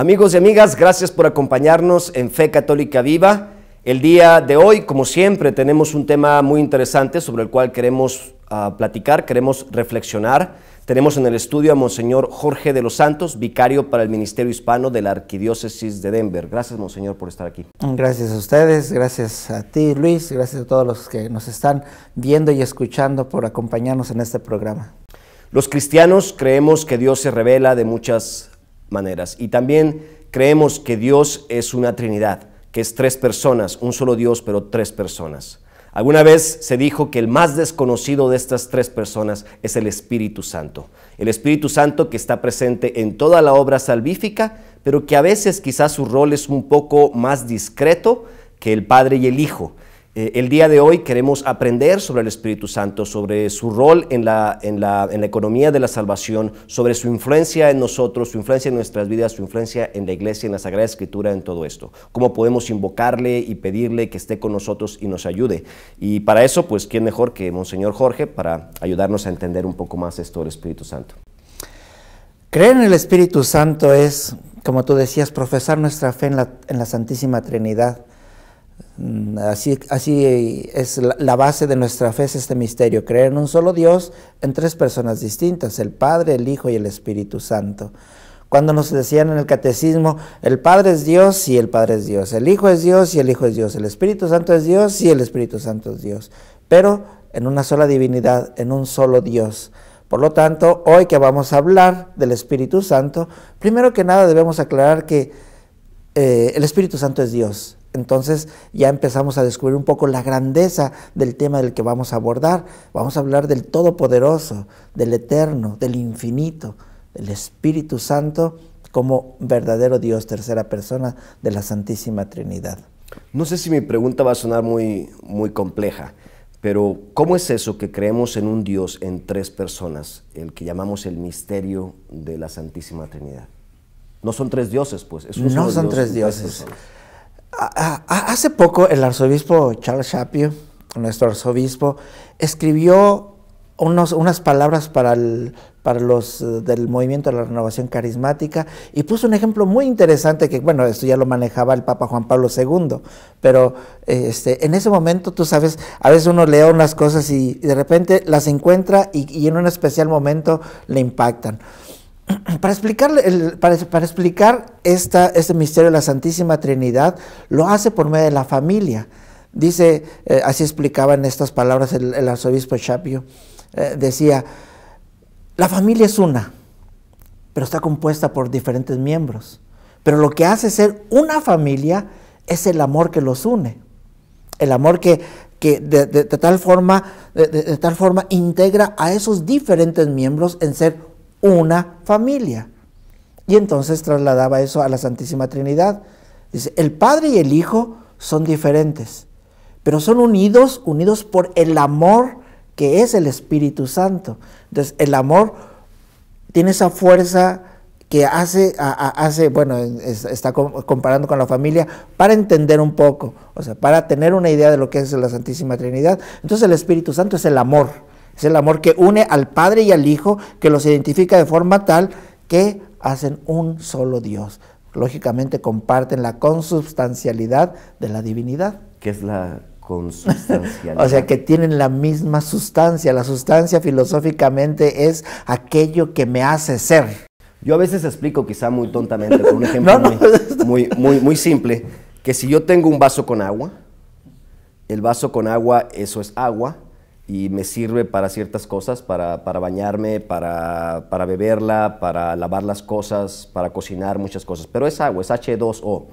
Amigos y amigas, gracias por acompañarnos en Fe Católica Viva. El día de hoy, como siempre, tenemos un tema muy interesante sobre el cual queremos ah, platicar, queremos reflexionar. Tenemos en el estudio a Monseñor Jorge de los Santos, vicario para el Ministerio Hispano de la Arquidiócesis de Denver. Gracias, Monseñor, por estar aquí. Gracias a ustedes, gracias a ti, Luis, gracias a todos los que nos están viendo y escuchando por acompañarnos en este programa. Los cristianos creemos que Dios se revela de muchas maneras. Y también creemos que Dios es una Trinidad, que es tres personas, un solo Dios, pero tres personas. Alguna vez se dijo que el más desconocido de estas tres personas es el Espíritu Santo. El Espíritu Santo que está presente en toda la obra salvífica, pero que a veces quizás su rol es un poco más discreto que el Padre y el Hijo. Eh, el día de hoy queremos aprender sobre el Espíritu Santo, sobre su rol en la, en, la, economía de la salvación, sobre su influencia en nosotros, su influencia en nuestras vidas, su influencia en la iglesia, en la Sagrada Escritura, en todo esto. Cómo podemos invocarle y pedirle que esté con nosotros y nos ayude. Y para eso, pues, ¿quién mejor que Monseñor Jorge para ayudarnos a entender un poco más esto del Espíritu Santo? Creer en el Espíritu Santo es, como tú decías, profesar nuestra fe en en la Santísima Trinidad Mm, así, así eh, es la base de nuestra fe, es este misterio, creer en un solo Dios en tres personas distintas, el Padre, el Hijo y el Espíritu Santo. Cuando nos decían en el catecismo, el Padre es Dios y el Padre es Dios, el Hijo es Dios y el Hijo es Dios, el Espíritu Santo es Dios y el Espíritu Santo es Dios, pero en una sola divinidad, en un solo Dios. Por lo tanto, hoy que vamos a hablar del Espíritu Santo, primero que nada debemos aclarar que eh, el Espíritu Santo es Dios entonces ya empezamos a descubrir un poco la grandeza del tema del que vamos a abordar. Vamos a hablar del Todopoderoso, del Eterno, del Infinito, del Espíritu Santo como verdadero Dios, tercera persona de la Santísima Trinidad. No sé si mi pregunta va a sonar muy, muy compleja, pero ¿cómo es eso que creemos en un Dios en tres personas, el que llamamos el misterio de la Santísima Trinidad? No son tres dioses, pues. Es un no son tres dioses. Hace poco el arzobispo Charles Chapio, nuestro arzobispo, escribió unas palabras para, el, para los eh, del movimiento de la renovación carismática y puso un ejemplo muy interesante que, bueno, esto ya lo manejaba el Papa Juan Pablo II, pero eh, este, en ese momento, tú sabes, a veces uno lee unas cosas y, de repente las encuentra y en un especial momento le impactan. para explicar, para, explicar este misterio de la Santísima Trinidad, lo hace por medio de la familia. Dice, eh, así explicaba en estas palabras el, arzobispo Chapio, eh, decía, la familia es una, pero está compuesta por diferentes miembros. Pero lo que hace ser una familia es el amor que los une. El amor que, que de, tal forma, de, tal forma integra a esos diferentes miembros en ser una familia. Y entonces trasladaba eso a la Santísima Trinidad. Dice, el Padre y el Hijo son diferentes, pero son unidos, unidos por el amor que es el Espíritu Santo. Entonces, el amor tiene esa fuerza que hace, bueno, está comparando con la familia para entender un poco, o sea, para tener una idea de lo que es la Santísima Trinidad. Entonces, el Espíritu Santo es el amor. Es el amor que une al Padre y al Hijo, que los identifica de forma tal que hacen un solo Dios. Lógicamente comparten la consubstancialidad de la divinidad. ¿Qué es la consubstancialidad? o sea, que tienen la misma sustancia. La sustancia filosóficamente es aquello que me hace ser. Yo a veces explico quizá muy tontamente, con un ejemplo muy simple, que si yo tengo un vaso con agua, el vaso con agua, eso es agua, y me sirve para ciertas cosas, para, bañarme, para, beberla, para lavar las cosas, para cocinar, muchas cosas. Pero es agua, es H2O.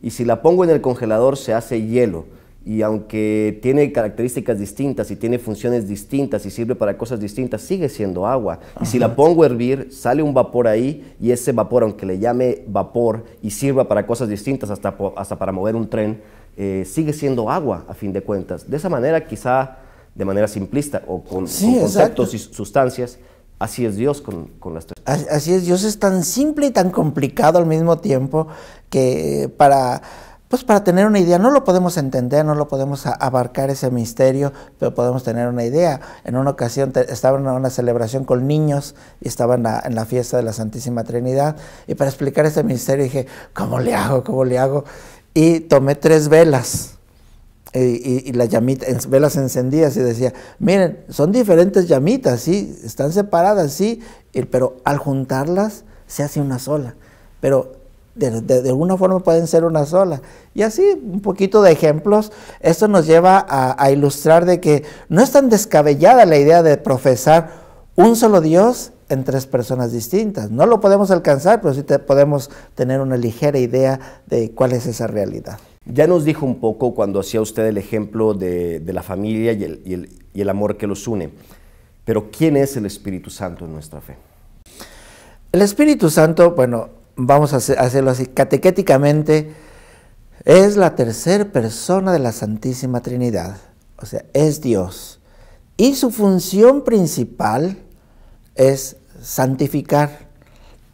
Y si la pongo en el congelador se hace hielo. Y aunque tiene características distintas y tiene funciones distintas y sirve para cosas distintas, sigue siendo agua. Y si la pongo a hervir, sale un vapor ahí y ese vapor, aunque le llame vapor y sirva para cosas distintas, hasta, hasta para mover un tren, eh, sigue siendo agua a fin de cuentas. De esa manera quizá de manera simplista o con, conceptos y sustancias. Así es Dios con, con las tres. Así es, Dios es tan simple y tan complicado al mismo tiempo que para pues para tener una idea, no lo podemos entender, no lo podemos abarcar ese misterio, pero podemos tener una idea. En una ocasión estaba en una celebración con niños y estaba en la, fiesta de la Santísima Trinidad y para explicar ese misterio dije, ¿cómo le hago? ¿Cómo le hago? Y tomé tres velas y, las llamitas, velas encendidas y decía, miren, son diferentes llamitas, sí, están separadas, sí, pero al juntarlas se hace una sola, pero de, alguna forma pueden ser una sola. Y así, un poquito de ejemplos, esto nos lleva a, a ilustrar de que no es tan descabellada la idea de profesar un solo Dios en tres personas distintas. No lo podemos alcanzar, pero sí podemos tener una ligera idea de cuál es esa realidad. Ya nos dijo un poco cuando hacía usted el ejemplo de, la familia y el, y el, amor que los une, pero ¿quién es el Espíritu Santo en nuestra fe? El Espíritu Santo, bueno, vamos a hacerlo así catequéticamente, es la tercera persona de la Santísima Trinidad, o sea, es Dios. Y su función principal es santificar.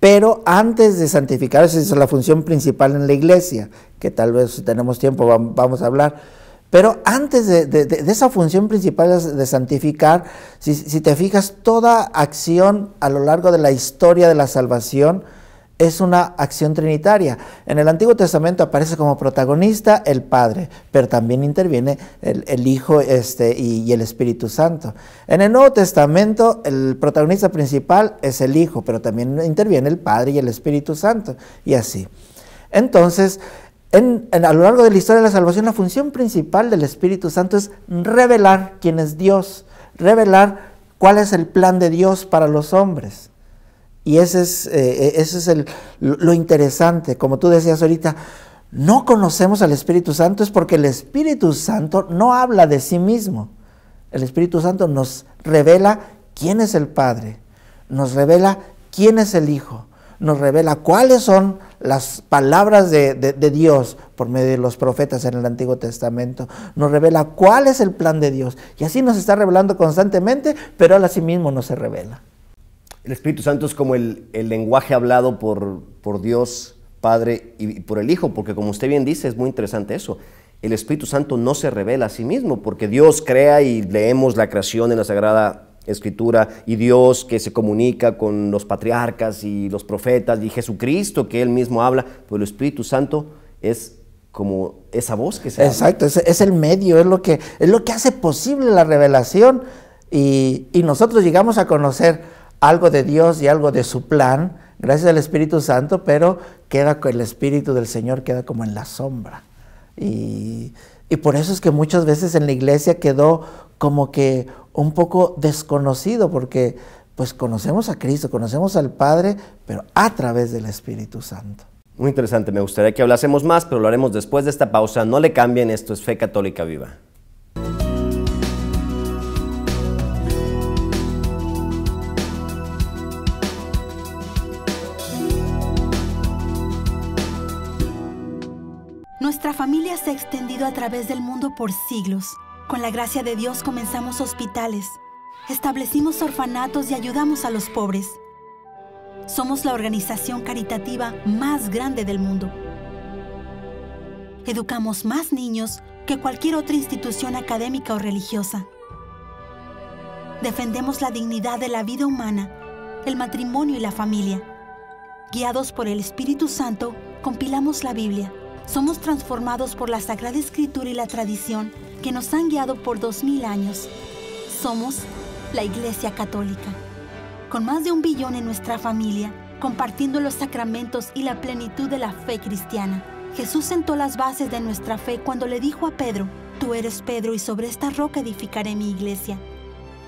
Pero antes de santificar, esa es la función principal en la iglesia, que tal vez si tenemos tiempo vamos a hablar. Pero antes de, esa función principal de santificar, si te fijas, toda acción a lo largo de la historia de la salvación, es una acción trinitaria. En el Antiguo Testamento aparece como protagonista el Padre, pero también interviene el, Hijo este, y, el Espíritu Santo. En el Nuevo Testamento el protagonista principal es el Hijo, pero también interviene el Padre y el Espíritu Santo, y así. Entonces, a lo largo de la historia de la salvación, la función principal del Espíritu Santo es revelar quién es Dios, revelar cuál es el plan de Dios para los hombres. Y ese es, eh, eh, ese es lo interesante, como tú decías ahorita, no conocemos al Espíritu Santo es porque el Espíritu Santo no habla de sí mismo. El Espíritu Santo nos revela quién es el Padre, nos revela quién es el Hijo, nos revela cuáles son las palabras de, Dios por medio de los profetas en el Antiguo Testamento, nos revela cuál es el plan de Dios. Y así nos está revelando constantemente, pero él a sí mismo no se revela. El Espíritu Santo es como el, lenguaje hablado por, por Dios Padre y por el Hijo, porque como usted bien dice, es muy interesante eso. El Espíritu Santo no se revela a sí mismo, porque Dios crea y leemos la creación en la Sagrada Escritura, y Dios que se comunica con los patriarcas y los profetas, y Jesucristo que Él mismo habla, pues el Espíritu Santo es como esa voz que se Exacto, habla. Es, es, el medio, es lo, que, es lo que hace posible la revelación, y, y nosotros llegamos a conocer algo de Dios y algo de su plan, gracias al Espíritu Santo, pero queda el Espíritu del Señor queda como en la sombra. Y, y por eso es que muchas veces en la iglesia quedó como que un poco desconocido, porque pues conocemos a Cristo, conocemos al Padre, pero a través del Espíritu Santo. Muy interesante, me gustaría que hablásemos más, pero lo haremos después de esta pausa. No le cambien, esto es Fe Católica Viva. familia se ha extendido a través del mundo por siglos. Con la gracia de Dios comenzamos hospitales, establecimos orfanatos y ayudamos a los pobres. Somos la organización caritativa más grande del mundo. Educamos más niños que cualquier otra institución académica o religiosa. Defendemos la dignidad de la vida humana, el matrimonio y la familia. Guiados por el Espíritu Santo, compilamos la Biblia somos transformados por la Sagrada Escritura y la tradición que nos han guiado por dos mil años. Somos la Iglesia Católica. Con más de un billón en nuestra familia, compartiendo los sacramentos y la plenitud de la fe cristiana, Jesús sentó las bases de nuestra fe cuando le dijo a Pedro, Tú eres Pedro y sobre esta roca edificaré mi iglesia.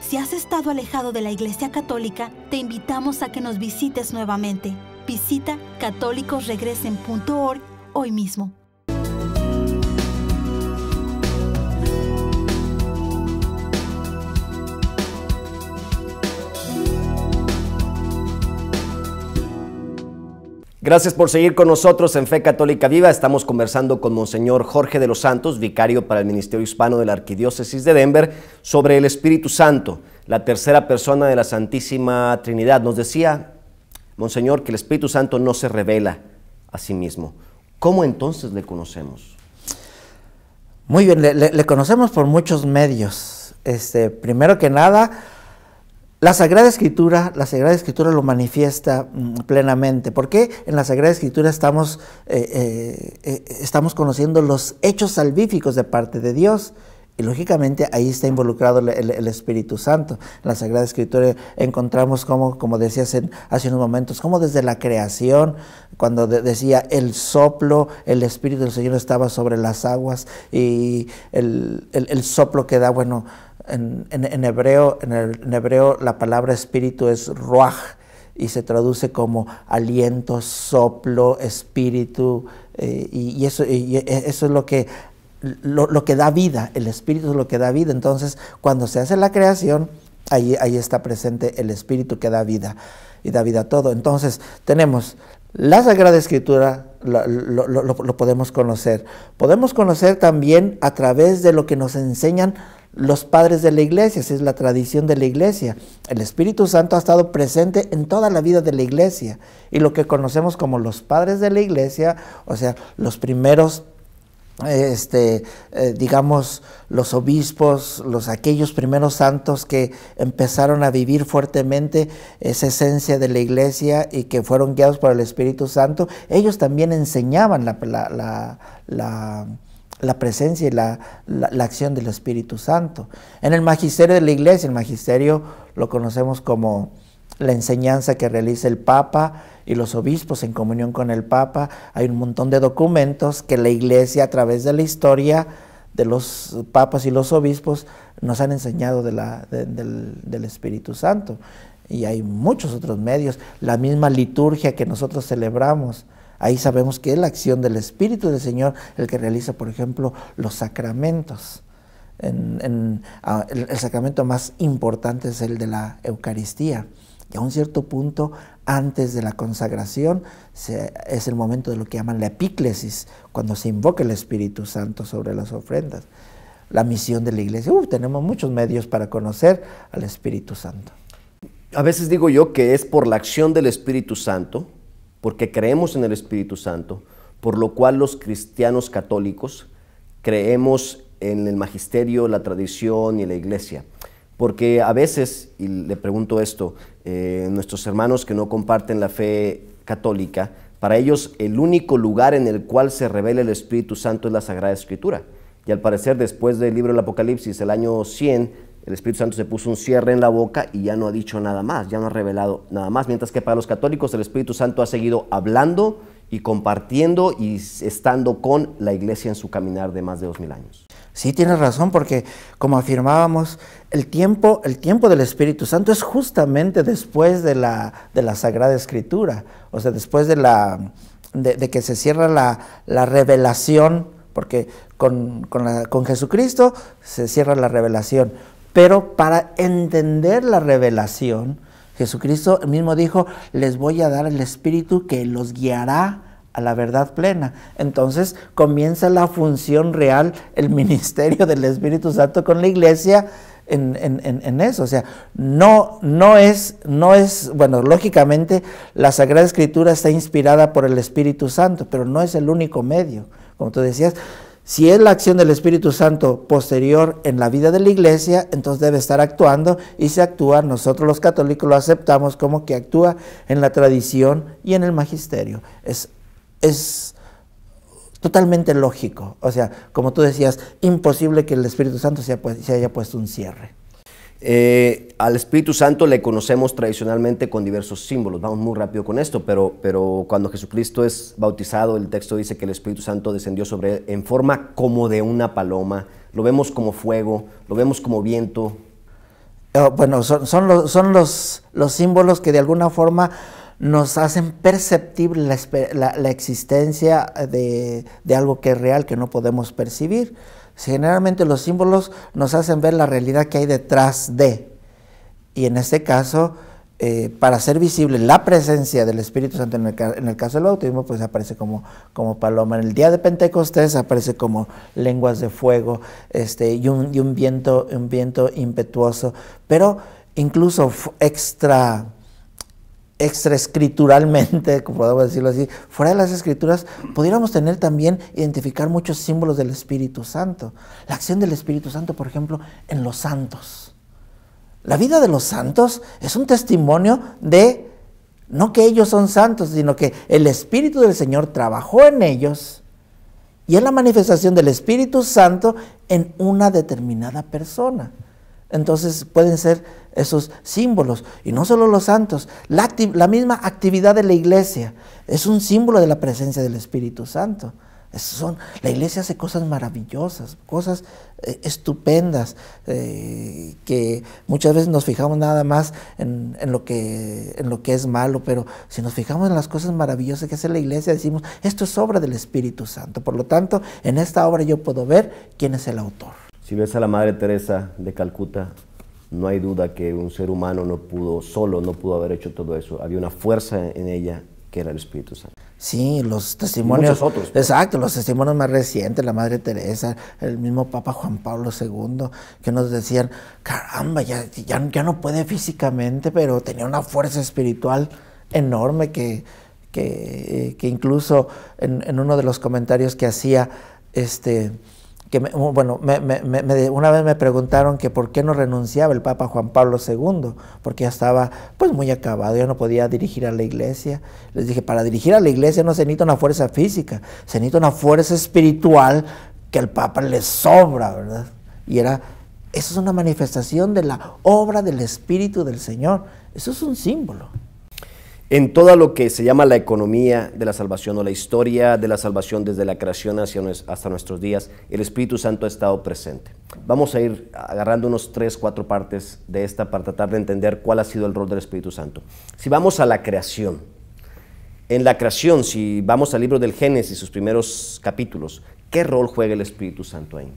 Si has estado alejado de la Iglesia Católica, te invitamos a que nos visites nuevamente. Visita catolicosregresen.org hoy mismo. Gracias por seguir con nosotros en Fe Católica Viva. Estamos conversando con Monseñor Jorge de los Santos, vicario para el Ministerio Hispano de la Arquidiócesis de Denver, sobre el Espíritu Santo, la tercera persona de la Santísima Trinidad. Nos decía, Monseñor, que el Espíritu Santo no se revela a sí mismo. ¿Cómo entonces le conocemos? Muy bien, le, conocemos por muchos medios. Este, primero que nada, la Sagrada Escritura, la Sagrada Escritura lo manifiesta mm, plenamente, porque en la Sagrada Escritura estamos, eh, eh, eh, estamos conociendo los hechos salvíficos de parte de Dios. Y lógicamente ahí está involucrado el, Espíritu Santo. En la Sagrada Escritura encontramos como, como decías en, hace unos momentos, como desde la creación, cuando decía el soplo, el Espíritu del Señor estaba sobre las aguas y el, soplo que da, bueno, en, hebreo, en, hebreo la palabra espíritu es ruaj y se traduce como aliento, soplo, espíritu, eh, y, eso, y eso es lo que lo, que da vida, el espíritu es lo que da vida. Entonces, cuando se hace la creación, ahí, está presente el espíritu que da vida y da vida a todo. Entonces, tenemos la Sagrada Escritura, lo, podemos conocer. Podemos conocer también a través de lo que nos enseñan los padres de la iglesia, es la tradición de la iglesia. El Espíritu Santo ha estado presente en toda la vida de la iglesia y lo que conocemos como los padres de la iglesia, o sea, los primeros este, eh, digamos, los obispos, los aquellos primeros santos que empezaron a vivir fuertemente esa esencia de la iglesia y que fueron guiados por el Espíritu Santo, ellos también enseñaban la, la presencia y la, acción del Espíritu Santo. En el magisterio de la iglesia, el magisterio lo conocemos como la enseñanza que realiza el Papa y los obispos en comunión con el Papa. Hay un montón de documentos que la Iglesia a través de la historia de los papas y los obispos nos han enseñado del, Espíritu Santo. Y hay muchos otros medios. La misma liturgia que nosotros celebramos, ahí sabemos que es la acción del Espíritu del Señor el que realiza, por ejemplo, los sacramentos. Ah, el sacramento más importante es el de la Eucaristía. Y a un cierto punto, antes de la consagración, es el momento de lo que llaman la epíclesis, cuando se invoca el Espíritu Santo sobre las ofrendas. La misión de la iglesia. Uf, uh, tenemos muchos medios para conocer al Espíritu Santo. A veces digo yo que es por la acción del Espíritu Santo, porque creemos en el Espíritu Santo, por lo cual los cristianos católicos creemos en el magisterio, la tradición y la iglesia. Porque a veces, y le pregunto esto, eh, nuestros hermanos que no comparten la fe católica, para ellos el único lugar en el cual se revela el Espíritu Santo es la Sagrada Escritura. Y al parecer después del libro del Apocalipsis, el año 100, el Espíritu Santo se puso un cierre en la boca y ya no ha dicho nada más, ya no ha revelado nada más. Mientras que para los católicos el Espíritu Santo ha seguido hablando y compartiendo y estando con la iglesia en su caminar de más de dos mil años. Sí, tiene razón, porque como afirmábamos, el tiempo, el tiempo del Espíritu Santo es justamente después de la, de la Sagrada Escritura, o sea, después de, la, de, que se cierra la, revelación, porque con, con Jesucristo se cierra la revelación, pero para entender la revelación, Jesucristo mismo dijo, les voy a dar el Espíritu que los guiará a la verdad plena. Entonces comienza la función real, el ministerio del Espíritu Santo con la iglesia en, eso. O sea, no, no, es, no es, bueno, lógicamente la Sagrada Escritura está inspirada por el Espíritu Santo, pero no es el único medio. Como tú decías, si es la acción del Espíritu Santo posterior en la vida de la iglesia, entonces debe estar actuando y si actúa, nosotros los católicos lo aceptamos como que actúa en la tradición y en el magisterio. Es es totalmente lógico. O sea, como tú decías, imposible que el Espíritu Santo se, haya puesto un cierre. Eh, al Espíritu Santo le conocemos tradicionalmente con diversos símbolos. Vamos muy rápido con esto, pero, pero cuando Jesucristo es bautizado, el texto dice que el Espíritu Santo descendió sobre él en forma como de una paloma. Lo vemos como fuego, lo vemos como viento. Oh, bueno, son, los, son los, los símbolos que de alguna forma nos hacen perceptible la, existencia de, algo que es real, que no podemos percibir. Generalmente los símbolos nos hacen ver la realidad que hay detrás de. Y en este caso, eh, para ser visible la presencia del Espíritu Santo en el, caso del bautismo, pues aparece como, como paloma. En el día de Pentecostés aparece como lenguas de fuego este, y, y un viento, un viento impetuoso, pero incluso extra extraescrituralmente, como podemos decirlo así, fuera de las escrituras, pudiéramos tener también, identificar muchos símbolos del Espíritu Santo. La acción del Espíritu Santo, por ejemplo, en los santos. La vida de los santos es un testimonio de, no que ellos son santos, sino que el Espíritu del Señor trabajó en ellos y es la manifestación del Espíritu Santo en una determinada persona. Entonces pueden ser esos símbolos. Y no solo los santos, la, misma actividad de la iglesia es un símbolo de la presencia del Espíritu Santo. son, la iglesia hace cosas maravillosas, cosas eh, estupendas, eh, que muchas veces nos fijamos nada más en, lo que, en lo que es malo, pero si nos fijamos en las cosas maravillosas que hace la iglesia, decimos, esto es obra del Espíritu Santo. Por lo tanto, en esta obra yo puedo ver quién es el autor. Si ves a la Madre Teresa de Calcuta, no hay duda que un ser humano no pudo, solo no pudo haber hecho todo eso. Había una fuerza en ella que era el Espíritu Santo. Sí, los testimonios. otros. Pues. Exacto, los testimonios más recientes, la Madre Teresa, el mismo Papa Juan Pablo II, que nos decían, caramba, ya, ya, ya no puede físicamente, pero tenía una fuerza espiritual enorme que, que, eh, incluso en, en, uno de los comentarios que hacía, este, que bueno, una vez me preguntaron que por qué no renunciaba el Papa Juan Pablo II, porque ya estaba pues muy acabado, ya no podía dirigir a la iglesia. Les dije, para dirigir a la iglesia no se necesita una fuerza física, se necesita una fuerza espiritual que al Papa le sobra, ¿verdad? Y era, eso es una manifestación de la obra del Espíritu del Señor, eso es un símbolo en todo lo que se llama la economía de la salvación o la historia de la salvación desde la creación hasta nuestros días, el Espíritu Santo ha estado presente. Vamos a ir agarrando unos tres, cuatro partes de esta para tratar de entender cuál ha sido el rol del Espíritu Santo. Si vamos a la creación, en la creación, si vamos al libro del Génesis, sus primeros capítulos, ¿qué rol juega el Espíritu Santo ahí?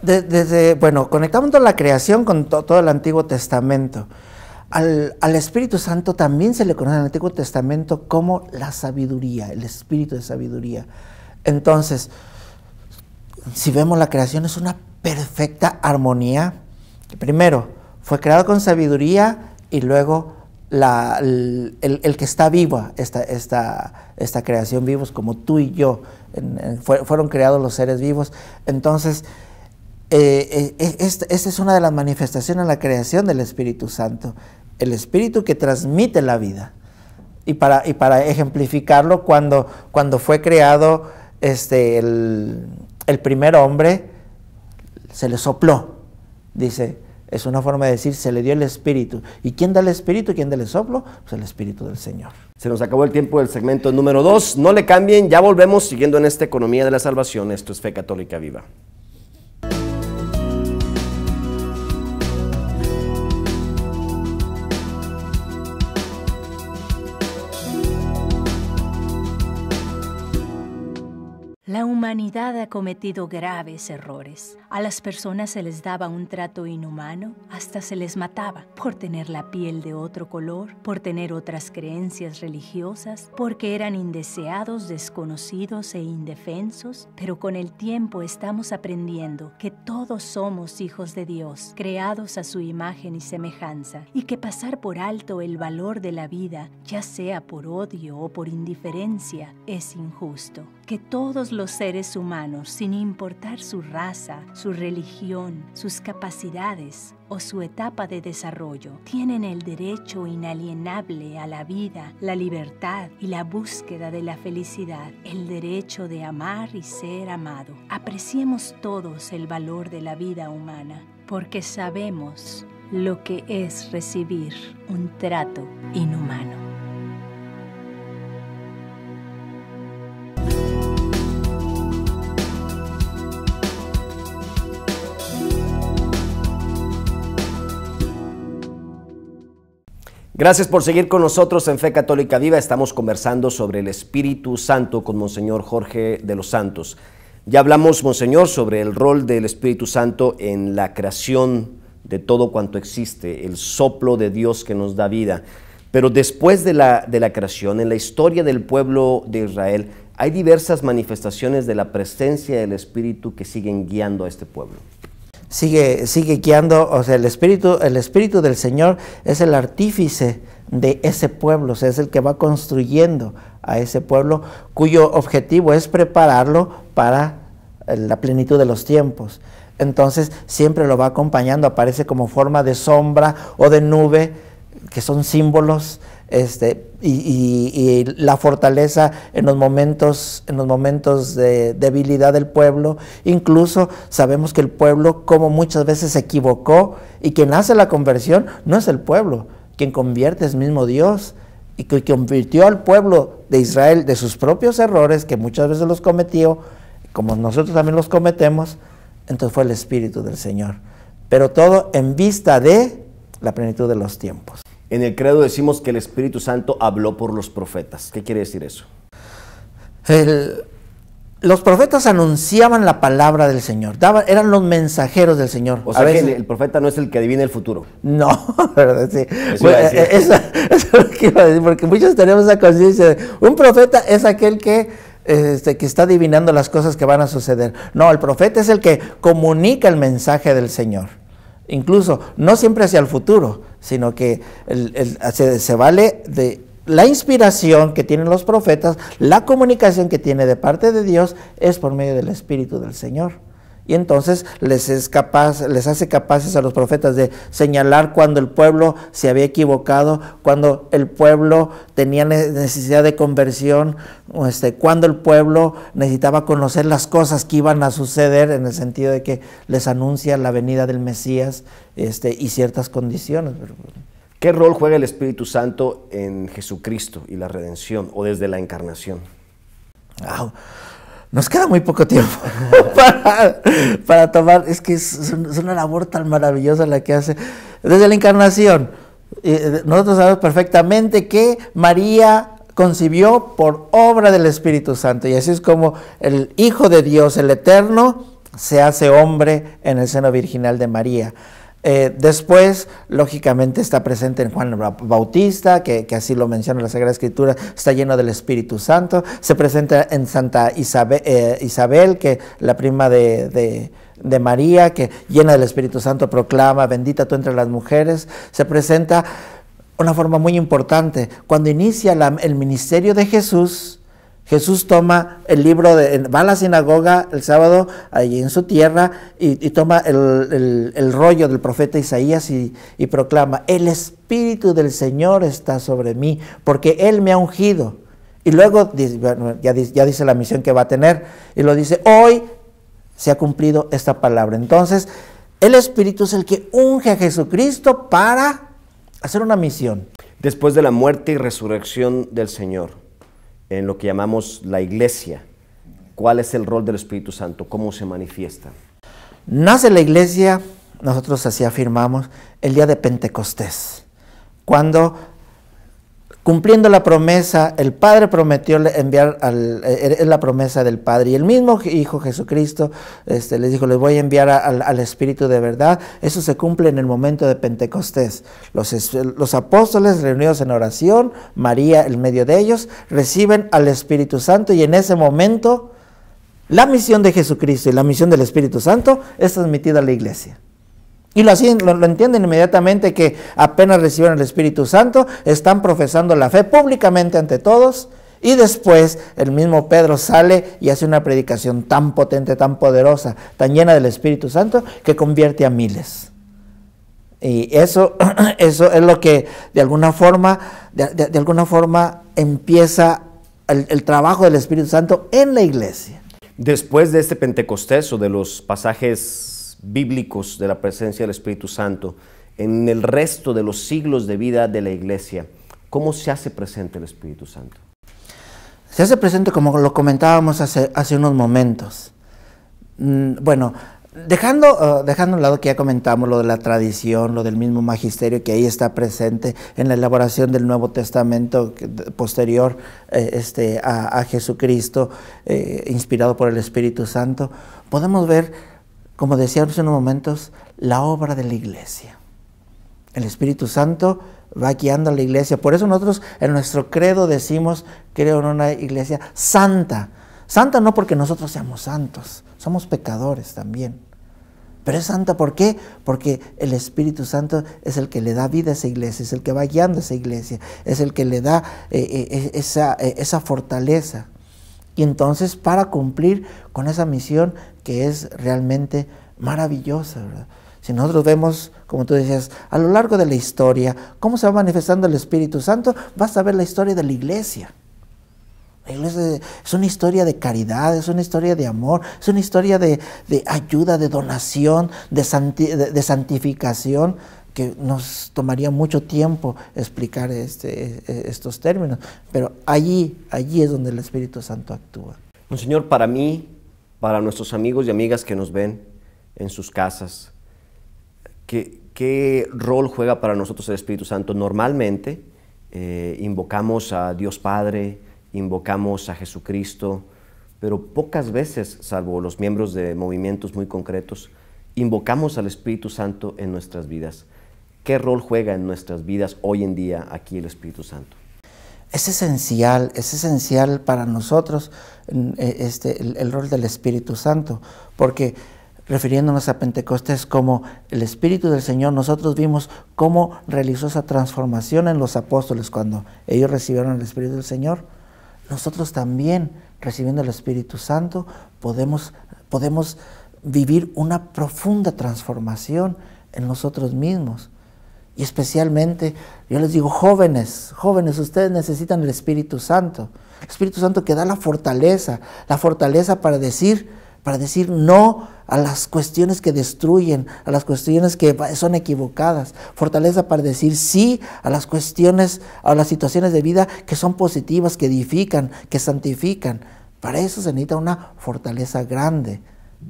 Desde, bueno, conectamos la creación con todo el Antiguo Testamento. Al, Espíritu Santo también se le conoce en el Antiguo Testamento como la sabiduría, el espíritu de sabiduría. Entonces, si vemos la creación es una perfecta armonía. Primero, fue creado con sabiduría y luego el, que está viva, esta, creación vivos como tú y yo, fueron creados los seres vivos. Entonces, eh, eh, esta, es una de las manifestaciones de la creación del Espíritu Santo, el Espíritu que transmite la vida. Y para, ejemplificarlo, cuando, fue creado este, el, primer hombre, se le sopló, dice, es una forma de decir, se le dio el espíritu. ¿Y quién da el espíritu? ¿Quién da el soplo? Pues el espíritu del Señor. Se nos acabó el tiempo del segmento número 2. No le cambien, ya volvemos siguiendo en esta economía de la salvación. Esto es Fe Católica Viva. La humanidad ha cometido graves errores. A las personas se les daba un trato inhumano, hasta se les mataba, por tener la piel de otro color, por tener otras creencias religiosas, porque eran indeseados, desconocidos e indefensos. Pero con el tiempo estamos aprendiendo que todos somos hijos de Dios, creados a su imagen y semejanza, y que pasar por alto el valor de la vida, ya sea por odio o por indiferencia, es injusto que todos los seres humanos, sin importar su raza, su religión, sus capacidades o su etapa de desarrollo, tienen el derecho inalienable a la vida, la libertad y la búsqueda de la felicidad, el derecho de amar y ser amado. Apreciemos todos el valor de la vida humana, porque sabemos lo que es recibir un trato inhumano. Gracias por seguir con nosotros en Fe Católica Viva. Estamos conversando sobre el Espíritu Santo con Monseñor Jorge de los Santos. Ya hablamos, Monseñor, sobre el rol del Espíritu Santo en la creación de todo cuanto existe, el soplo de Dios que nos da vida. Pero después de la, de la creación, en la historia del pueblo de Israel, hay diversas manifestaciones de la presencia del Espíritu que siguen guiando a este pueblo sigue, sigue guiando, o sea, el espíritu, el espíritu del Señor es el artífice de ese pueblo, o sea, es el que va construyendo a ese pueblo cuyo objetivo es prepararlo para la plenitud de los tiempos. Entonces siempre lo va acompañando, aparece como forma de sombra o de nube, que son símbolos este, y, la fortaleza en los momentos, en los momentos de debilidad del pueblo. Incluso sabemos que el pueblo, como muchas veces se equivocó, y quien hace la conversión no es el pueblo, quien convierte es mismo Dios y que convirtió al pueblo de Israel de sus propios errores, que muchas veces los cometió, como nosotros también los cometemos, entonces fue el Espíritu del Señor. Pero todo en vista de la plenitud de los tiempos. En el credo decimos que el Espíritu Santo habló por los profetas. ¿Qué quiere decir eso? los profetas anunciaban la palabra del Señor, eran los mensajeros del Señor. O sea que el, profeta no es el que adivina el futuro. No, eh, Eso, es lo que decir, porque muchos tenemos esa conciencia de un profeta es aquel este, que está adivinando las cosas que van a suceder. No, el profeta es el que comunica el mensaje del Señor. Incluso, no siempre hacia el futuro, sino que se vale de la inspiración que tienen los profetas, la comunicación que tiene de parte de Dios es por medio del Espíritu del Señor. Y entonces les, es capaz, les hace capaces a los profetas de señalar cuando el pueblo se había equivocado, cuando el pueblo tenía necesidad de conversión, este, cuando el pueblo necesitaba conocer las cosas que iban a suceder en el sentido de que les anuncia la venida del Mesías este, y ciertas condiciones. Pues, ¿Qué rol juega el Espíritu Santo en Jesucristo y la redención o desde la encarnación? nos queda muy poco tiempo para, tomar, es que es, una labor tan maravillosa la que hace desde la encarnación. Eh, nosotros sabemos perfectamente que María concibió por obra del Espíritu Santo y así es como el Hijo de Dios, el Eterno, se hace hombre en el seno virginal de María. Eh, después, lógicamente, está presente en Juan Bautista, que, así lo menciona la Sagrada Escritura, está lleno del Espíritu Santo. Se presenta en Santa Isabel, eh, Isabel que la prima de, María, que llena del Espíritu Santo proclama, bendita tú entre las mujeres. Se presenta una forma muy importante. Cuando inicia el ministerio de Jesús, Jesús toma el libro, de, va a la sinagoga el sábado allí en su tierra y, toma el, rollo del profeta Isaías y, proclama, el Espíritu del Señor está sobre mí porque Él me ha ungido. Y luego ya, ya dice la misión que va a tener y lo dice, hoy se ha cumplido esta palabra. Entonces, el Espíritu es el que unge a Jesucristo para hacer una misión. Después de la muerte y resurrección del Señor en lo que llamamos la iglesia. ¿Cuál es el rol del Espíritu Santo? ¿Cómo se manifiesta? Nace la iglesia, nosotros así afirmamos, el día de Pentecostés, cuando Cumpliendo la promesa, el Padre prometió enviar al, eh, eh, es la promesa del Padre. Y el mismo Hijo Jesucristo este, les dijo, les voy a enviar al Espíritu de verdad. Eso se cumple en el momento de Pentecostés. Los, los apóstoles reunidos en oración, María en medio de ellos, reciben al Espíritu Santo y en ese momento la misión de Jesucristo y la misión del Espíritu Santo es transmitida a la iglesia. Y lo, lo, entienden inmediatamente que apenas recibieron el Espíritu Santo, están profesando la fe públicamente ante todos. Y después el mismo Pedro sale y hace una predicación tan potente, tan poderosa, tan llena del Espíritu Santo, que convierte a miles. Y eso, eso es lo que de alguna forma, de, alguna forma empieza el trabajo del Espíritu Santo en la iglesia. Después de este Pentecostés o de los pasajes bíblicos de la presencia del Espíritu Santo en el resto de los siglos de vida de la iglesia. ¿Cómo se hace presente el Espíritu Santo? Se hace presente como lo comentábamos hace, hace unos momentos. Mm, bueno, Dejando, eh, dejando un lado que ya comentamos lo de la tradición, lo del mismo magisterio que ahí está presente en la elaboración del Nuevo Testamento posterior eh, este, a, Jesucristo, eh, inspirado por el Espíritu Santo, podemos ver como decíamos en unos momentos, la obra de la iglesia. El Espíritu Santo va guiando a la iglesia. Por eso nosotros en nuestro credo decimos, creo en una iglesia santa. Santa no porque nosotros seamos santos, somos pecadores también. Pero es santa, ¿por qué? Porque el Espíritu Santo es el que le da vida a esa iglesia, es el que va guiando a esa iglesia, es el que le da eh, eh, esa, eh, esa fortaleza. Y entonces para cumplir con esa misión que es realmente maravillosa, Si nosotros vemos, como tú decías, a lo largo de la historia, cómo se va manifestando el Espíritu Santo, vas a ver la historia de la iglesia. La iglesia es una historia de caridad, es una historia de amor, es una historia de, de ayuda, de donación, de, de, santificación, que nos tomaría mucho tiempo explicar este, e, estos términos. Pero allí, allí es donde el Espíritu Santo actúa. señor para mí para nuestros amigos y amigas que nos ven en sus casas, ¿qué, rol juega para nosotros el Espíritu Santo? Normalmente eh, invocamos a Dios Padre, invocamos a Jesucristo, pero pocas veces, salvo los miembros de movimientos muy concretos, invocamos al Espíritu Santo en nuestras vidas. ¿Qué rol juega en nuestras vidas hoy en día aquí el Espíritu Santo? es esencial, es esencial para nosotros mm, e, este, el, rol del Espíritu Santo, porque refiriéndonos a Pentecostés como el Espíritu del Señor, nosotros vimos cómo realizó esa transformación en los apóstoles cuando ellos recibieron el Espíritu del Señor. Nosotros también, recibiendo el Espíritu Santo, podemos, podemos vivir una profunda transformación en nosotros mismos. Y especialmente, yo les digo, jóvenes, jóvenes, ustedes necesitan el Espíritu Santo. El Espíritu Santo que da la fortaleza, la fortaleza para decir, para decir no a las cuestiones que destruyen, a las cuestiones que son equivocadas, fortaleza para decir sí a las cuestiones, a las situaciones de vida que son positivas, que edifican, que santifican. Para eso se necesita una fortaleza grande.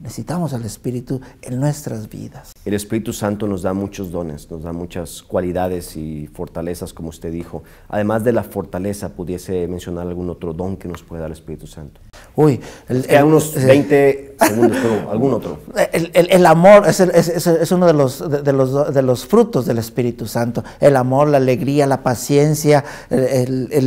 Necesitamos al Espíritu en nuestras vidas. El Espíritu Santo nos da muchos dones, nos da muchas cualidades y fortalezas, como usted dijo. Además de la fortaleza, pudiese mencionar algún otro don que nos puede dar el Espíritu Santo. Uy, el, unos 20 eh, algún otro. El, amor es, es, es, uno de los, de, los, de los frutos del Espíritu Santo. El amor, la alegría, la paciencia, el,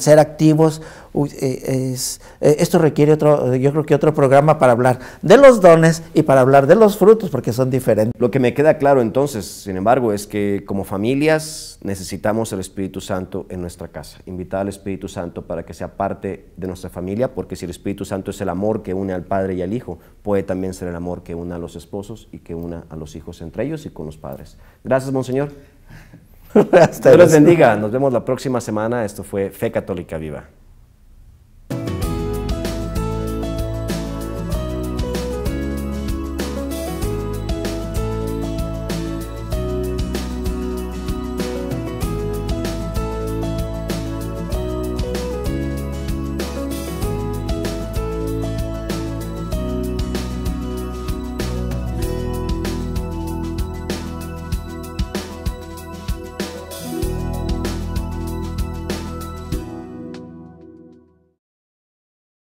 ser activos. Eh, eh, esto requiere otro, yo creo que otro programa para hablar de los dones y para hablar de los frutos, porque son diferentes. Lo que me queda claro entonces, sin embargo, es que como familias necesitamos el Espíritu Santo en nuestra casa. Invitar al Espíritu Santo para que sea parte de nuestra familia, porque si el Espíritu Santo es el amor que une al Padre y al Hijo, puede también ser el amor que una a los esposos y que una a los hijos entre ellos y con los padres. Gracias, Monseñor. Dios los bendiga. Nos vemos la próxima semana. Esto fue Fe Católica Viva.